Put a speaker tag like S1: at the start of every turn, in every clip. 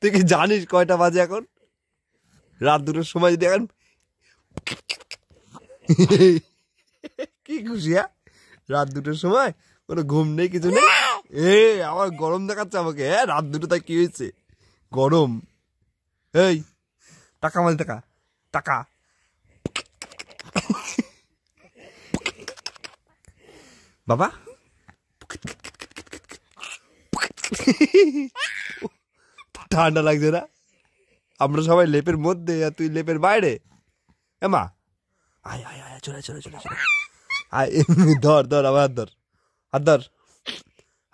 S1: তুই কি জানিস কয়টা বাজে এখন রাত দুটোর সময় যদি এখন কি খুশিয়া হ্যাঁ? রাত দুটোর সময় কোনো ঘুম নেই কিছু নেই এ আমার গরম দেখাচ্ছে আমাকে হ্যাঁ রাত দুটো তাই কি হয়েছে গরম এই টাকা মাল টাকা টাকা বাবা ঠান্ডা লাগছে না আমরা সবাই লেপের মধ্যে আর তুই লেপের বাইরে এ মা
S2: আয় আয় আয় চলে চলে চলে চলে
S1: আয় ধর ধর আমার হাত ধর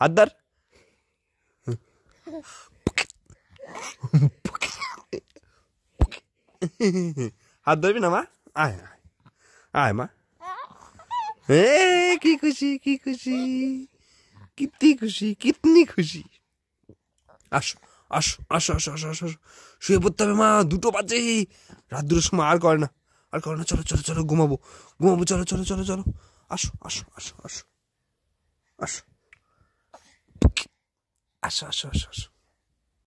S1: হাত ধর হাত ধর হাত ধরবি না মা
S3: আয় আয় আয় মা এ কি খুশি কি খুশি
S4: কিতনি খুশি কিতনি খুশি আসো আসো আসো আসো আসো আসো শুয়ে পড়তে হবে মা দুটো বাজে রাত দুটোর সময় আর করে না আর করো না চলো চলো চলো ঘুমাবো ঘুমাবো চলো চলো চলো চলো আসো আসো আসো আসো আসো আসো আসো আসো আসো